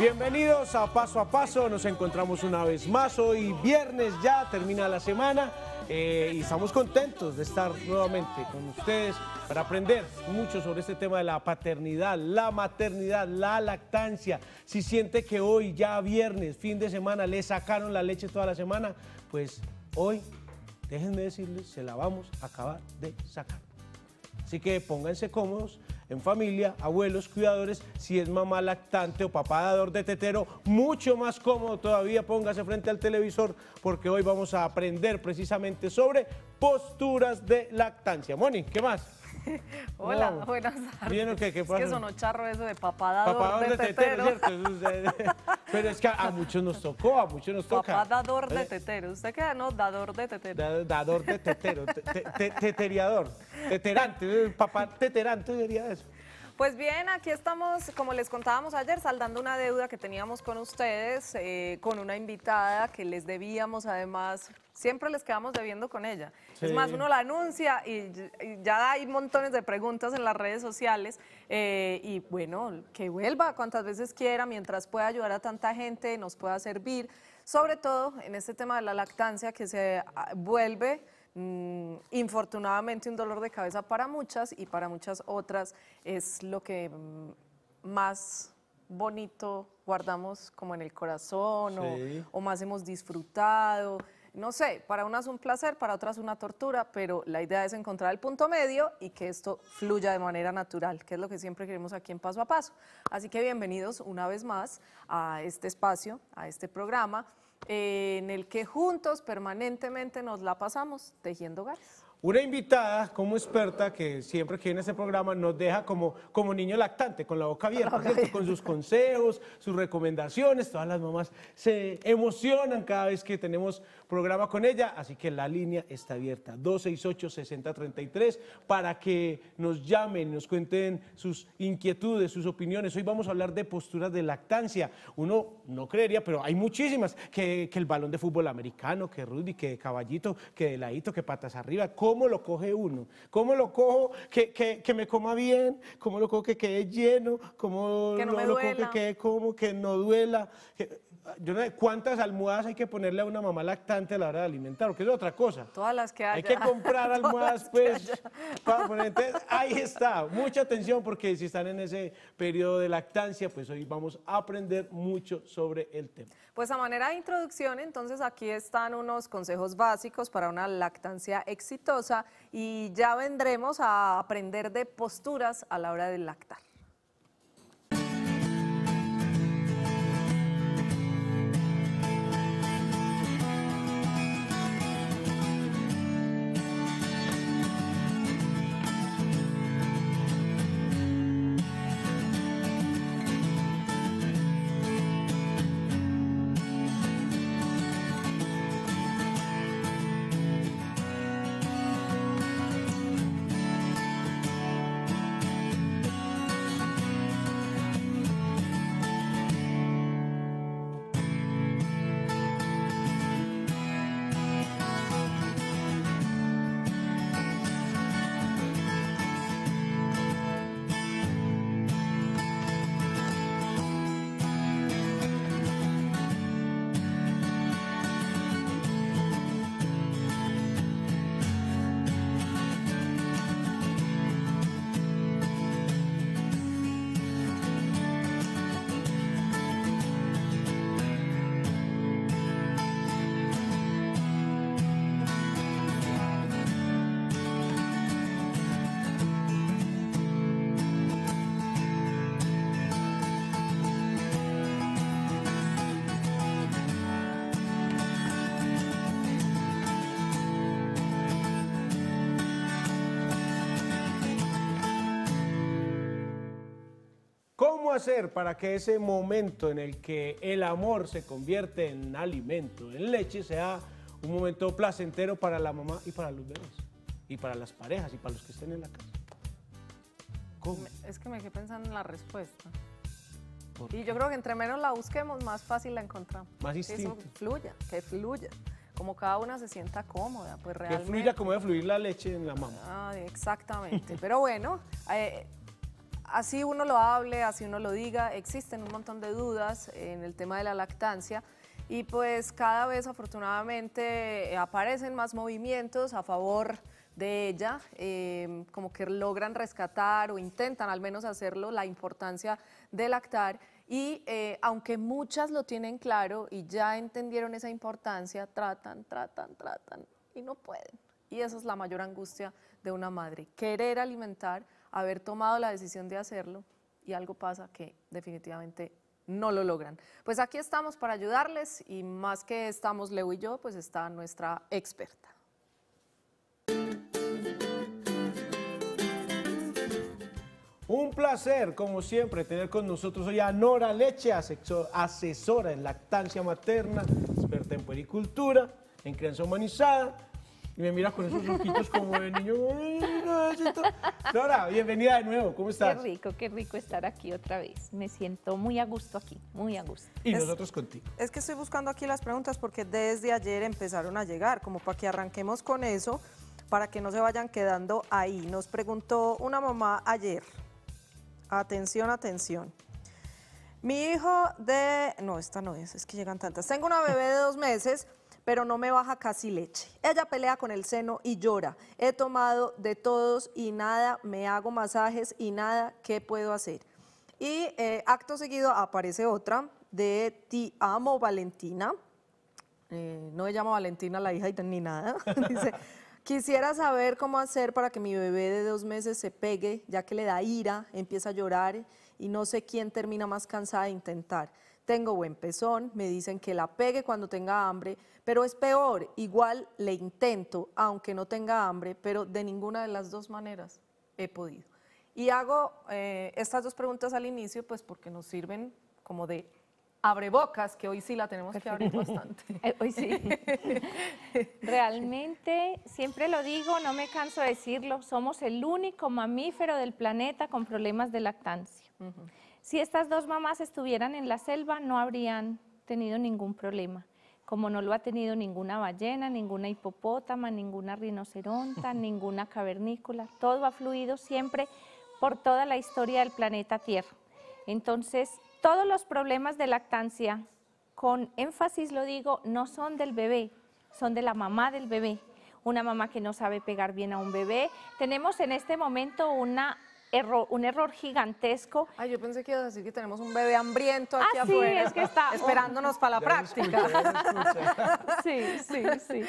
Bienvenidos a Paso a Paso, nos encontramos una vez más hoy viernes ya, termina la semana eh, y estamos contentos de estar nuevamente con ustedes para aprender mucho sobre este tema de la paternidad, la maternidad, la lactancia. Si siente que hoy ya viernes, fin de semana, le sacaron la leche toda la semana, pues hoy, déjenme decirles, se la vamos a acabar de sacar. Así que pónganse cómodos, en familia, abuelos, cuidadores, si es mamá lactante o papá dador de tetero, mucho más cómodo todavía, póngase frente al televisor porque hoy vamos a aprender precisamente sobre posturas de lactancia. Moni, ¿qué más? Hola, buenas tardes. que, qué Es que sonó charro eso de papadador, papadador de, de tetero. ¿cierto? Pero es que a muchos nos tocó, a muchos nos toca. Papadador de eh, tetero. ¿Usted queda, no? Dador de tetero. dador de tetero. teteriador. Teterante. Papá teterante diría eso. Pues bien, aquí estamos, como les contábamos ayer, saldando una deuda que teníamos con ustedes, eh, con una invitada que les debíamos además, siempre les quedamos debiendo con ella. Es más, uno la anuncia y, ya hay montones de preguntas en las redes sociales eh, y bueno, que vuelva cuantas veces quiera, mientras pueda ayudar a tanta gente, nos pueda servir, sobre todo en este tema de la lactancia que se ah, vuelve Mm, infortunadamente un dolor de cabeza para muchas y para muchas otras es lo que mm, más bonito guardamos como en el corazón o, o más hemos disfrutado no sé, para unas un placer, para otras una tortura, pero la idea es encontrar el punto medio y que esto fluya de manera natural, que es lo que siempre queremos aquí en Paso a Paso. Así que bienvenidos una vez más a este espacio, a este programa en el que juntos permanentemente nos la pasamos tejiendo hogares una invitada como experta que siempre que viene a este programa nos deja como, como niño lactante, con la boca abierta, con sus consejos, sus recomendaciones. Todas las mamás se emocionan cada vez que tenemos programa con ella, así que la línea está abierta, 268-6033, para que nos llamen, nos cuenten sus inquietudes, sus opiniones. Hoy vamos a hablar de posturas de lactancia. Uno no creería, pero hay muchísimas, que, el balón de fútbol americano, que Rudy, que caballito, que de ladito, que patas arriba, ¿Cómo lo coge uno? ¿Cómo lo cojo que, me coma bien? ¿Cómo lo cojo que quede lleno? ¿Cómo lo, cojo que quede como, que no duela? yo no sé cuántas almohadas hay que ponerle a una mamá lactante a la hora de alimentar, porque es otra cosa. Todas las que haya. Hay que comprar almohadas, pues, para ahí está, mucha atención, porque si están en ese periodo de lactancia, pues hoy vamos a aprender mucho sobre el tema. Pues a manera de introducción, entonces aquí están unos consejos básicos para una lactancia exitosa y ya vendremos a aprender de posturas a la hora de lactar. hacer para que ese momento en el que el amor se convierte en alimento, en leche, sea un momento placentero para la mamá y para los bebés? Y para las parejas y para los que estén en la casa. ¿Cómo? Es que me quedé pensando en la respuesta. Y yo creo que entre menos la busquemos, más fácil la encontramos. Más Que eso fluya, que fluya. Como cada una se sienta cómoda, pues realmente. Que fluya como debe fluir la leche en la mamá. Ah, exactamente. Pero bueno, eh, así uno lo hable, así uno lo diga, existen un montón de dudas en el tema de la lactancia y pues cada vez afortunadamente aparecen más movimientos a favor de ella, em, como que logran rescatar o intentan al menos hacerlo, la importancia de lactar. Y eh, aunque muchas lo tienen claro y ya entendieron esa importancia, tratan, tratan, tratan y no pueden. Y esa es la mayor angustia de una madre, querer alimentar, haber tomado la decisión de hacerlo y algo pasa que definitivamente no lo logran. Pues aquí estamos para ayudarles y más que estamos Leo y yo, pues está nuestra experta. Un placer, como siempre, tener con nosotros hoy a Nora Leche, asesora en lactancia materna, experta en puericultura, en crianza humanizada. Y me mira con esos ojitos como de niño. Nachito. bienvenida de nuevo, ¿cómo estás? Qué rico, qué rico estar aquí otra vez. Me siento muy a gusto aquí, muy a gusto. Y nosotros contigo. Es que estoy buscando aquí las preguntas porque desde ayer empezaron a llegar, como para que arranquemos con eso, para que no se vayan quedando ahí. Nos preguntó una mamá ayer. Atención, atención. Mi hijo de... No, esta no es, es que llegan tantas. Tengo una bebé de dos meses pero no me baja casi leche. Ella pelea con el seno y llora. He tomado de todos y nada, me hago masajes y nada, ¿qué puedo hacer? Y eh, acto seguido aparece otra de Ti amo Valentina. Eh, no le llama Valentina la hija ni nada. Dice, Quisiera saber cómo hacer para que mi bebé de dos meses se pegue, ya que le da ira, empieza a llorar y no sé quién termina más cansada de intentar tengo buen pezón, me dicen que la pegue cuando tenga hambre, pero es peor, igual le intento, aunque no tenga hambre, pero de ninguna de las dos maneras he podido. Y hago eh, estas dos preguntas al inicio, pues porque nos sirven como de abrebocas, que hoy sí la tenemos que abrir bastante. Eh, hoy sí. Realmente, siempre lo digo, no me canso de decirlo, somos el único mamífero del planeta con problemas de lactancia. Si estas dos mamás estuvieran en la selva, no habrían tenido ningún problema, como no lo ha tenido ninguna ballena, ninguna hipopótama, ninguna rinoceronta, ninguna cavernícola. Todo ha fluido siempre por toda la historia del planeta Tierra. Entonces, todos los problemas de lactancia, con énfasis lo digo, no son del bebé, son de la mamá del bebé. Una mamá que no sabe pegar bien a un bebé. Tenemos en este momento una un error gigantesco. Ay, yo pensé que ibas a decir que tenemos un bebé hambriento aquí ah, afuera. es está. Esperándonos para la práctica. sí, sí, sí.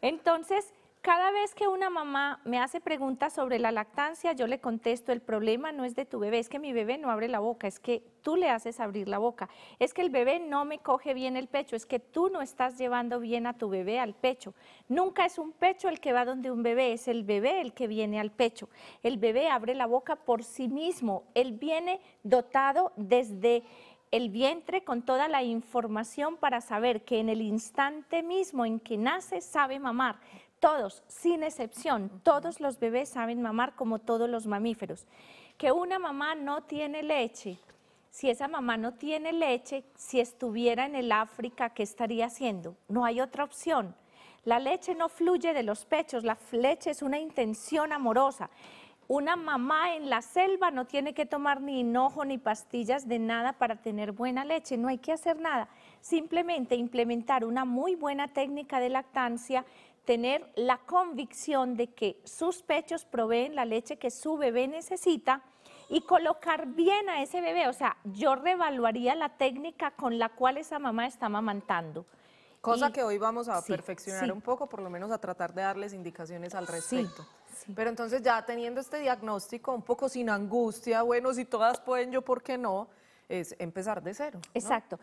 Entonces, cada vez que una mamá me hace preguntas sobre la lactancia, yo le contesto, el problema no es de tu bebé, es que mi bebé no abre la boca, es que tú le haces abrir la boca, es que el bebé no me coge bien el pecho, es que tú no estás llevando bien a tu bebé al pecho. Nunca es un pecho el que va donde un bebé, es el bebé el que viene al pecho. El bebé abre la boca por sí mismo, él viene dotado desde el vientre con toda la información para saber que en el instante mismo en que nace sabe mamar. Todos, sin excepción, todos los bebés saben mamar como todos los mamíferos. Que una mamá no tiene leche. Si esa mamá no tiene leche, si estuviera en el África, ¿qué estaría haciendo? No hay otra opción. La leche no fluye de los pechos, la leche es una intención amorosa. Una mamá en la selva no tiene que tomar ni enojo ni pastillas de nada para tener buena leche, no hay que hacer nada. Simplemente implementar una muy buena técnica de lactancia, tener la convicción de que sus pechos proveen la leche que su bebé necesita y colocar bien a ese bebé. O sea, yo revaluaría la técnica con la cual esa mamá está mamantando. Cosa que hoy vamos a perfeccionar un poco, por lo menos a tratar de darles indicaciones al respecto. Pero entonces ya teniendo este diagnóstico un poco sin angustia, bueno, si todas pueden, yo por qué no, es empezar de cero. Exacto.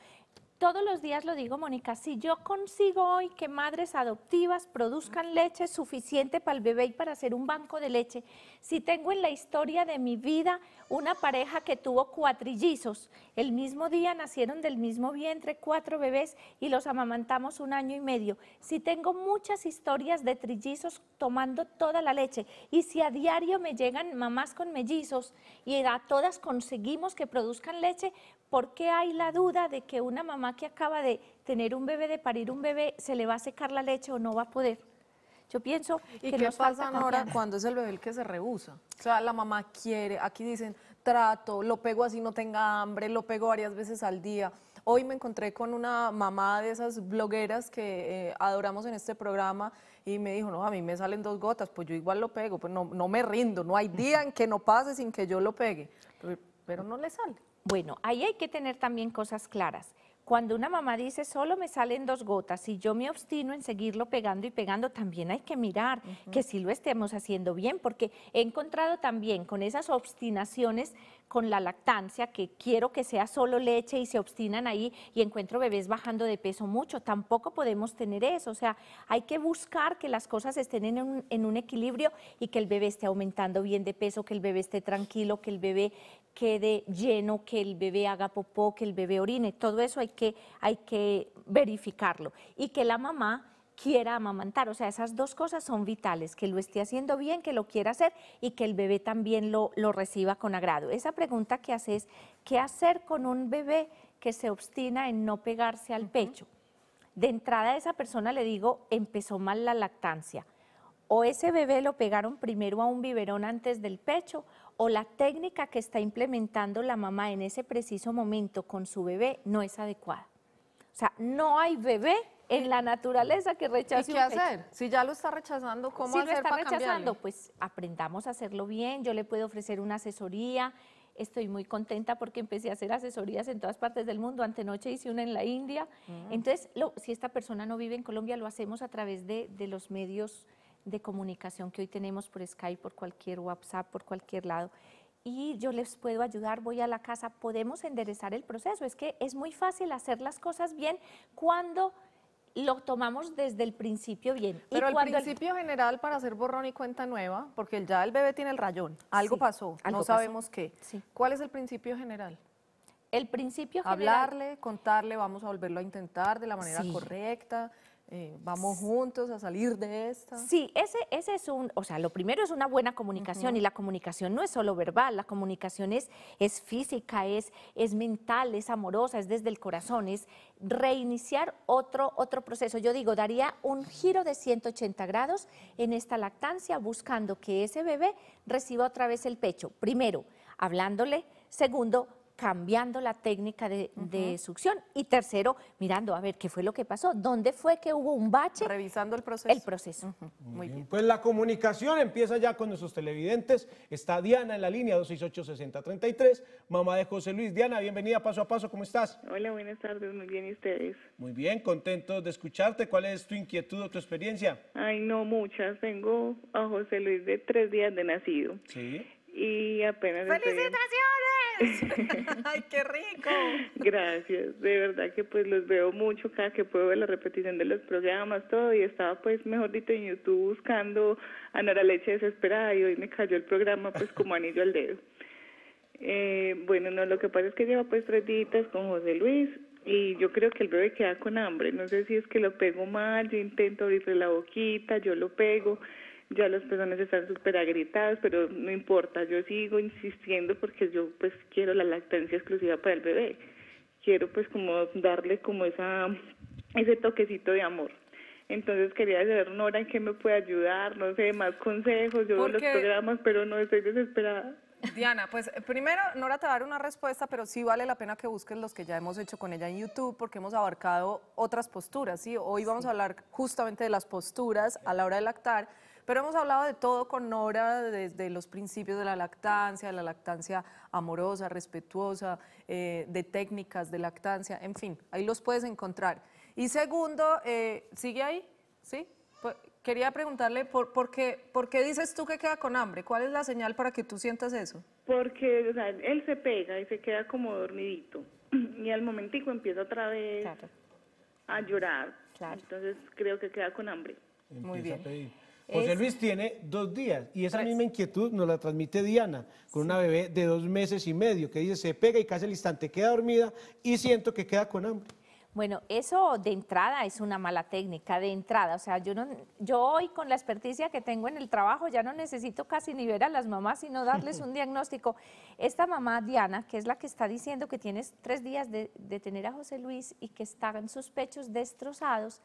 Todos los días lo digo, Mónica, si yo consigo hoy que madres adoptivas produzcan leche suficiente para el bebé y para hacer un banco de leche, si tengo en la historia de mi vida una pareja que tuvo cuatrillizos, el mismo día nacieron del mismo vientre cuatro bebés y los amamantamos un año y medio, si tengo muchas historias de trillizos tomando toda la leche y si a diario me llegan mamás con mellizos y a todas conseguimos que produzcan leche, ¿por qué hay la duda de que una mamá que acaba de tener un bebé, de parir un bebé, se le va a secar la leche o no va a poder? Yo pienso que ¿Y pasa ahora cuando es el bebé el que se rehúsa? O sea, la mamá quiere, aquí dicen, trato, lo pego así no tenga hambre, lo pego varias veces al día. Hoy me encontré con una mamá de esas blogueras que eh, adoramos en este programa y me dijo, no, a mí me salen dos gotas, pues yo igual lo pego, pues no, me rindo, no hay día en que no pase sin que yo lo pegue, pero no le sale. Bueno, ahí hay que tener también cosas claras. Cuando una mamá dice, solo me salen dos gotas y yo me obstino en seguirlo pegando y pegando, también hay que mirar que si lo estemos haciendo bien, porque he encontrado también con esas obstinaciones con la lactancia, que quiero que sea solo leche y se obstinan ahí y encuentro bebés bajando de peso mucho. Tampoco podemos tener eso. O sea, hay que buscar que las cosas estén en un, equilibrio y que el bebé esté aumentando bien de peso, que el bebé esté tranquilo, que el bebé quede lleno, que el bebé haga popó, que el bebé orine. Todo eso hay que, hay que verificarlo. Y que la mamá quiera amamantar. O sea, esas dos cosas son vitales, que lo esté haciendo bien, que lo quiera hacer y que el bebé también lo, reciba con agrado. Esa pregunta que hace es, ¿qué hacer con un bebé que se obstina en no pegarse al pecho? De entrada a esa persona le digo, empezó mal la lactancia. O ese bebé lo pegaron primero a un biberón antes del pecho, o la técnica que está implementando la mamá en ese preciso momento con su bebé no es adecuada. O sea, no hay bebé en la naturaleza que rechace. ¿Y qué hacer? Si ya lo está rechazando, ¿cómo si lo está rechazando, pues aprendamos a hacerlo bien. Yo le puedo ofrecer una asesoría. Estoy muy contenta porque empecé a hacer asesorías en todas partes del mundo. Antenoche hice una en la India. Mm. Entonces, lo, si esta persona no vive en Colombia, lo hacemos a través de, de los medios de comunicación que hoy tenemos por Skype, por cualquier WhatsApp, por cualquier lado. Y yo les puedo ayudar, voy a la casa, podemos enderezar el proceso. Es que es muy fácil hacer las cosas bien cuando lo tomamos desde el principio bien. Pero el principio general para hacer borrón y cuenta nueva, porque ya el bebé tiene el rayón, algo pasó, no sabemos qué. ¿Cuál es el principio general? El principio Hablarle, contarle, vamos a volverlo a intentar de la manera correcta, eh, vamos juntos a salir de esta. Sí, ese, ese es un, o sea, lo primero es una buena comunicación y la comunicación no es solo verbal, la comunicación es, es física, es, es mental, es amorosa, es desde el corazón, es reiniciar otro, otro proceso. Yo digo, daría un giro de 180 grados en esta lactancia buscando que ese bebé reciba otra vez el pecho. Primero, hablándole. Segundo, cambiando la técnica de, succión. Y tercero, mirando a ver qué fue lo que pasó, dónde fue que hubo un bache. Revisando el proceso. El proceso. Muy, bien. Pues la comunicación empieza ya con nuestros televidentes. Está Diana en la línea 268-6033, mamá de José Luis. Diana, bienvenida paso a paso, ¿cómo estás? Hola, buenas tardes, muy bien, ¿y ustedes? Muy bien, contentos de escucharte. ¿Cuál es tu inquietud o tu experiencia? Ay, no muchas. Tengo a José Luis de tres días de nacido. Sí. Y apenas... ¡Felicitaciones! ¡Ay, qué rico! Gracias, de verdad que pues los veo mucho cada que puedo ver la repetición de los programas, todo, y estaba pues, mejor dicho, en YouTube buscando a Nora Leche desesperada y hoy me cayó el programa pues como anillo al dedo. Eh, bueno, no, lo que pasa es que lleva pues tres días con José Luis y yo creo que el bebé queda con hambre, no sé si es que lo pego mal, yo intento abrirle la boquita, yo lo pego, ya las personas están súper agritadas, pero no importa, yo sigo insistiendo porque yo pues quiero la lactancia exclusiva para el bebé, quiero pues como darle como esa ese toquecito de amor. Entonces quería saber, Nora, en qué me puede ayudar, no sé, más consejos, yo veo los programas, pero no estoy desesperada. Diana, pues eh, primero, Nora te va a dar una respuesta, pero sí vale la pena que busques los que ya hemos hecho con ella en YouTube, porque hemos abarcado otras posturas, ¿sí? Hoy vamos a hablar justamente de las posturas a la hora de lactar, pero hemos hablado de todo con Nora, desde los principios de la lactancia, de la lactancia amorosa, respetuosa, eh, de técnicas de lactancia, en fin, ahí los puedes encontrar. Y segundo, eh, ¿sigue ahí? ¿Sí? Pues, quería preguntarle, por, por, qué, dices tú que queda con hambre? ¿Cuál es la señal para que tú sientas eso? Porque él se pega y se queda como dormidito. Y al momentico empieza otra vez a llorar. Entonces creo que queda con hambre. Muy bien. José Luis tiene dos días y esa misma inquietud nos la transmite Diana con una bebé de dos meses y medio que dice se pega y casi al instante queda dormida y siento que queda con hambre. Bueno, eso de entrada es una mala técnica, de entrada. O sea, yo, no, yo hoy con la experticia que tengo en el trabajo ya no necesito casi ni ver a las mamás, sino darles un diagnóstico. Esta mamá, Diana, que es la que está diciendo que tienes tres días de, de tener a José Luis y que están sus pechos destrozados,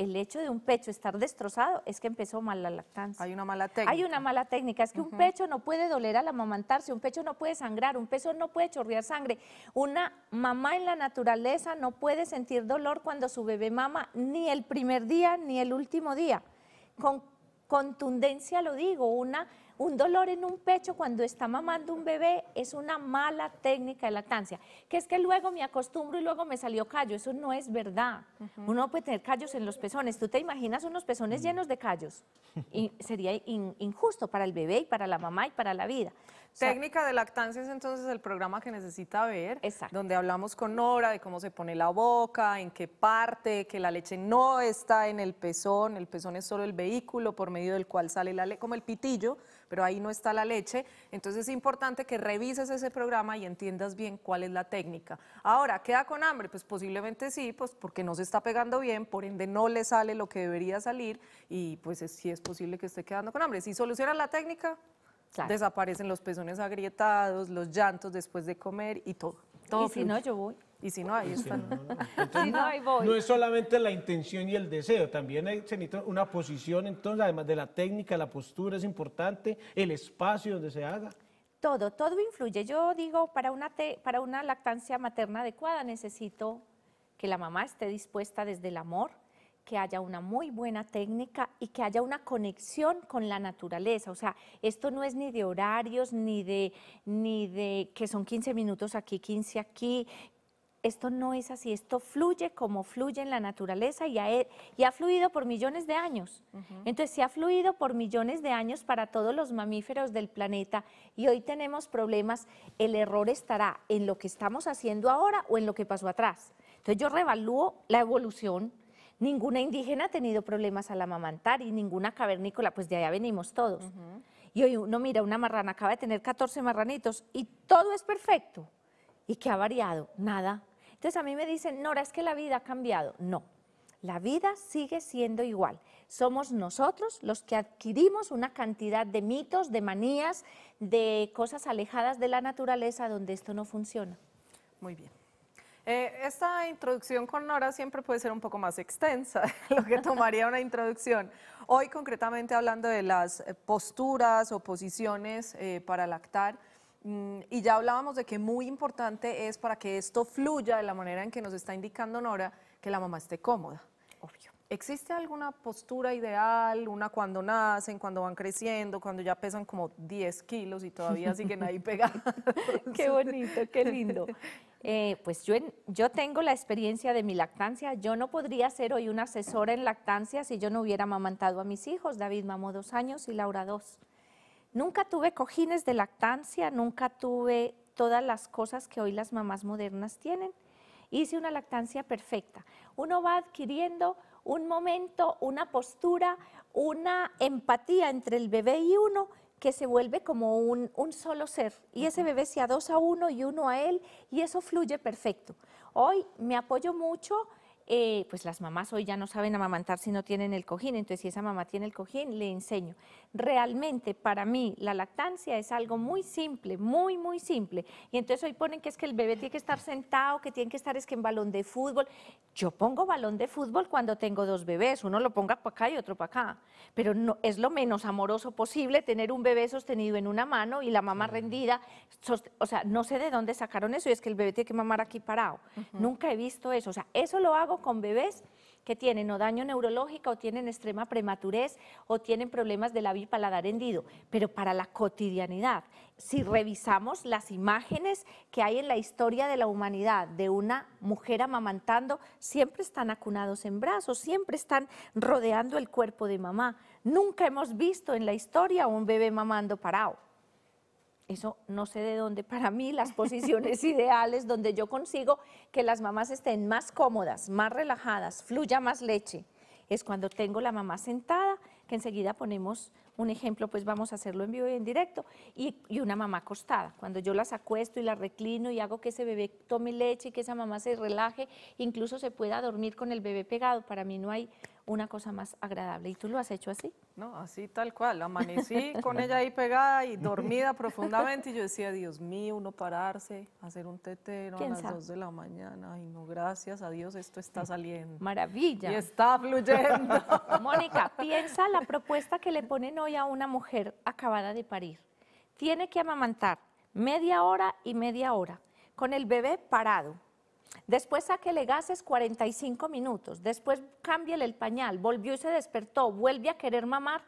el hecho de un pecho estar destrozado es que empezó mal la lactancia. Hay una mala técnica. Hay una mala técnica, es que un pecho no puede doler al amamantarse, un pecho no puede sangrar, un pecho no puede chorrear sangre. Una mamá en la naturaleza no puede sentir dolor cuando su bebé mama ni el primer día ni el último día. Con contundencia lo digo, una un dolor en un pecho cuando está mamando un bebé es una mala técnica de lactancia, que es que luego me acostumbro y luego me salió callo, eso no es verdad. Uno puede tener callos en los pezones, tú te imaginas unos pezones mm. llenos de callos sería injusto para el bebé y para la mamá y para la vida. técnica de lactancia es entonces el programa que necesita ver, exacto. donde hablamos con Nora de cómo se pone la boca, en qué parte, que la leche no está en el pezón, el pezón es solo el vehículo por medio del cual sale la leche, como el pitillo, pero ahí no está la leche. Entonces es importante que revises ese programa y entiendas bien cuál es la técnica. Ahora, ¿queda con hambre? Pues posiblemente sí, pues porque no se está pegando bien, por ende no le sale lo que debería salir y pues sí es posible que esté quedando con hambre. Si solucionas la técnica, desaparecen los pezones agrietados, los llantos después de comer y todo. todo y si no, yo voy. Y si no, hay No, es solamente la intención y el deseo, también hay, se necesita una posición, entonces, además de la técnica, la postura es importante, el espacio donde se haga. Todo, todo influye. Yo digo, para una, para una lactancia materna adecuada necesito que la mamá esté dispuesta desde el amor, que haya una muy buena técnica y que haya una conexión con la naturaleza. O sea, esto no es ni de horarios, ni de, ni de que son 15 minutos aquí, 15 aquí, esto no es así, esto fluye como fluye en la naturaleza y ha, e, y fluido por millones de años. Entonces, si ha fluido por millones de años para todos los mamíferos del planeta y hoy tenemos problemas, el error estará en lo que estamos haciendo ahora o en lo que pasó atrás. Entonces, yo revalúo la evolución. Ninguna indígena ha tenido problemas al amamantar y ninguna cavernícola, pues de allá venimos todos. Y hoy uno mira, una marrana acaba de tener 14 marranitos y todo es perfecto. ¿Y qué ha variado? Nada entonces a mí me dicen, Nora, es que la vida ha cambiado. No, la vida sigue siendo igual. Somos nosotros los que adquirimos una cantidad de mitos, de manías, de cosas alejadas de la naturaleza donde esto no funciona. Muy bien. Eh, esta introducción con Nora siempre puede ser un poco más extensa, lo que tomaría una introducción. Hoy concretamente hablando de las posturas o posiciones eh, para lactar, Mm, y ya hablábamos de que muy importante es para que esto fluya de la manera en que nos está indicando Nora, que la mamá esté cómoda. Obvio. ¿Existe alguna postura ideal, una cuando nacen, cuando van creciendo, cuando ya pesan como 10 kilos y todavía siguen ahí pegadas? qué bonito, qué lindo. Eh, pues yo, yo tengo la experiencia de mi lactancia. Yo no podría ser hoy una asesora en lactancia si yo no hubiera amamantado a mis hijos. David mamó dos años y Laura dos. Nunca tuve cojines de lactancia, nunca tuve todas las cosas que hoy las mamás modernas tienen. Hice una lactancia perfecta. Uno va adquiriendo un momento, una postura, una empatía entre el bebé y uno que se vuelve como un, solo ser. Y ese bebé se adosa a uno y uno a él y eso fluye perfecto. Hoy me apoyo mucho eh, pues las mamás hoy ya no saben amamantar si no tienen el cojín, entonces si esa mamá tiene el cojín, le enseño. Realmente para mí la lactancia es algo muy simple, muy, muy simple. Y entonces hoy ponen que es que el bebé tiene que estar sentado, que tiene que estar es que en balón de fútbol. Yo pongo balón de fútbol cuando tengo dos bebés, uno lo ponga para acá y otro para acá, pero no, es lo menos amoroso posible tener un bebé sostenido en una mano y la mamá rendida. O sea, no sé de dónde sacaron eso y es que el bebé tiene que mamar aquí parado. Nunca he visto eso. O sea, eso lo hago con bebés que tienen o daño neurológico o tienen extrema prematurez o tienen problemas de la paladar hendido, pero para la cotidianidad. Si revisamos las imágenes que hay en la historia de la humanidad de una mujer amamantando, siempre están acunados en brazos, siempre están rodeando el cuerpo de mamá. Nunca hemos visto en la historia un bebé mamando parado eso no sé de dónde, para mí las posiciones ideales donde yo consigo que las mamás estén más cómodas, más relajadas, fluya más leche, es cuando tengo la mamá sentada, que enseguida ponemos un ejemplo, pues vamos a hacerlo en vivo y en directo, y, una mamá acostada, cuando yo las acuesto y las reclino y hago que ese bebé tome leche y que esa mamá se relaje, incluso se pueda dormir con el bebé pegado, para mí no hay una cosa más agradable. ¿Y tú lo has hecho así? No, así tal cual. Amanecí con ella ahí pegada y dormida profundamente y yo decía, Dios mío, no pararse, hacer un tetero a las 2 de la mañana. y no, gracias a Dios esto está saliendo. Maravilla. Y está fluyendo. Mónica, piensa la propuesta que le ponen hoy a una mujer acabada de parir. Tiene que amamantar media hora y media hora con el bebé parado Después saquele gases 45 minutos, después cámbiale el pañal, volvió y se despertó, vuelve a querer mamar.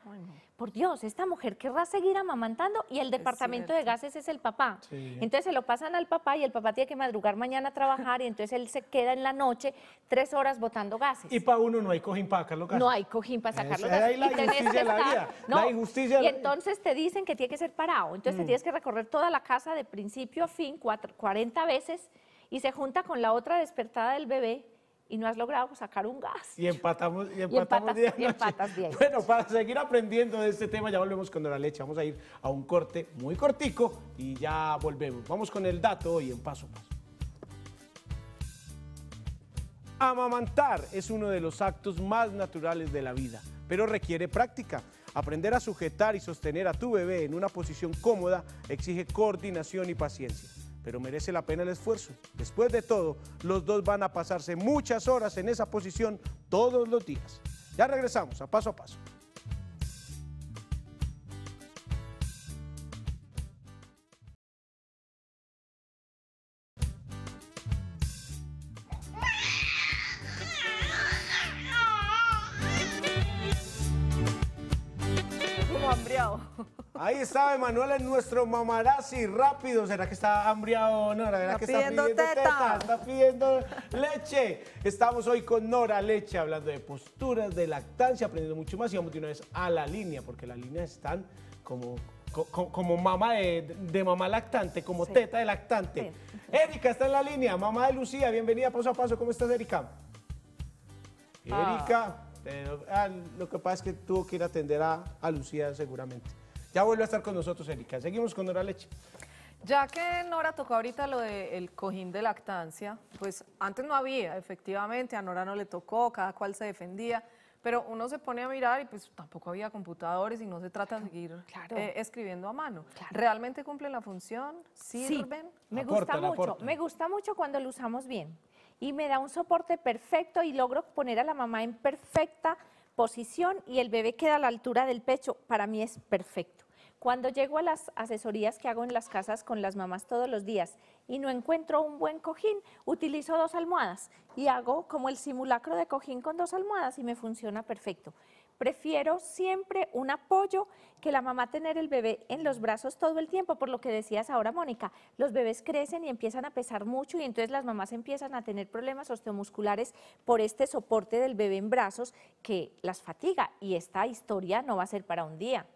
Por Dios, esta mujer querrá seguir amamantando y el departamento de gases es el papá. Entonces se lo pasan al papá y el papá tiene que madrugar mañana a trabajar y entonces él se queda en la noche tres horas botando gases. Y para uno no hay cojín para sacarlo No hay cojín para sacarlo. gases. la, y injusticia de la vida. Y entonces te dicen que tiene que ser parado. Entonces mm. tienes que recorrer toda la casa de principio a fin 40 veces y se junta con la otra despertada del bebé y no has logrado sacar un gas. Y empatamos, y empatamos y Bueno, para seguir aprendiendo de este tema, ya volvemos con la leche. Vamos a ir a un corte muy cortico y ya volvemos. Vamos con el dato y en paso a paso. Amamantar es uno de los actos más naturales de la vida, pero requiere práctica. Aprender a sujetar y sostener a tu bebé en una posición cómoda exige coordinación y paciencia pero merece la pena el esfuerzo. Después de todo, los dos van a pasarse muchas horas en esa posición todos los días. Ya regresamos a paso a paso. estaba Manuel? en nuestro mamarazzi rápido. ¿Será que está hambriado Nora? ¿Será que está pidiendo, teta? Está pidiendo leche. Estamos hoy con Nora Leche hablando de posturas, de lactancia, aprendiendo mucho más y vamos de una vez a la línea, porque la línea están como como, mamá de, mamá lactante, como teta de lactante. Erika está en la línea, mamá de Lucía, bienvenida paso a paso. ¿Cómo estás, Erika? Ah. Erika, ah, lo que pasa es que tuvo que ir a atender a Lucía seguramente. Ya vuelve a estar con nosotros, Erika. Seguimos con Nora Leche. Ya que Nora tocó ahorita lo del cojín de lactancia, pues antes no había, efectivamente, a Nora no le tocó, cada cual se defendía, pero uno se pone a mirar y pues tampoco había computadores y no se trata de seguir eh, escribiendo a mano. ¿Realmente cumple la función? ¿Sirven? Sí, me gusta mucho, me gusta mucho cuando lo usamos bien y me da un soporte perfecto y logro poner a la mamá en perfecta posición y el bebé queda a la altura del pecho. Para mí es perfecto. Cuando llego a las asesorías que hago en las casas con las mamás todos los días y no encuentro un buen cojín, utilizo dos almohadas y hago como el simulacro de cojín con dos almohadas y me funciona perfecto. Prefiero siempre un apoyo que la mamá tener el bebé en los brazos todo el tiempo, por lo que decías ahora, Mónica. Los bebés crecen y empiezan a pesar mucho y entonces las mamás empiezan a tener problemas osteomusculares por este soporte del bebé en brazos que las fatiga y esta historia no va a ser para un día.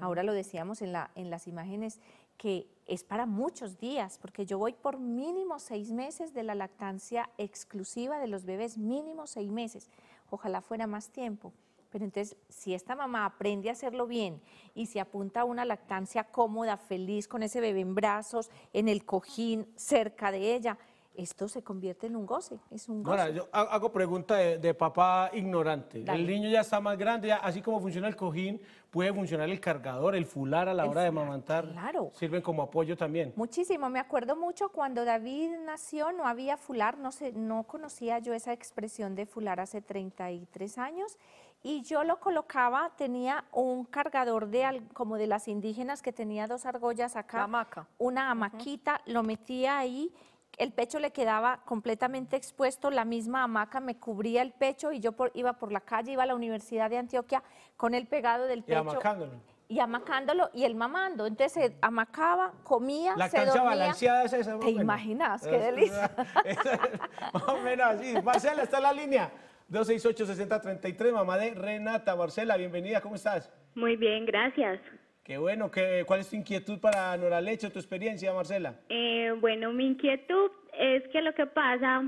Ahora mm. lo decíamos en, en las imágenes que es para muchos días, porque yo voy por mínimo seis meses de la lactancia exclusiva de los bebés, mínimo seis meses. Ojalá fuera más tiempo. Pero entonces, si esta mamá aprende a hacerlo bien y se apunta a una lactancia cómoda, feliz, con ese bebé en brazos, en el cojín, cerca de ella, esto se convierte en un goce, es un goce. Ahora, yo hago pregunta de, papá ignorante. El niño ya está más grande, así como funciona el cojín, puede funcionar el cargador, el fular a la hora de mamantar. Claro. Sirven como apoyo también. Muchísimo, me acuerdo mucho cuando David nació, no había fular, no, sé, no conocía yo esa expresión de fular hace 33 años y yo lo colocaba, tenía un cargador de como de las indígenas que tenía dos argollas acá, la hamaca. una amaquita lo metía ahí el pecho le quedaba completamente expuesto, la misma hamaca me cubría el pecho y yo por, iba por la calle, iba a la Universidad de Antioquia con el pegado del pecho. Y amacándolo. Y amacándolo y él mamando. Entonces se amacaba, comía, la se cancha balanceada ¿Te imaginas? ¡Qué delicia! más o menos así. Marcela, está en la línea. 268-6033, mamá de Renata. Marcela, bienvenida, ¿cómo estás? Muy bien, gracias. Qué bueno, ¿Qué, ¿cuál es tu inquietud para Noralecho, tu experiencia, Marcela? Eh, bueno, mi inquietud es que lo que pasa,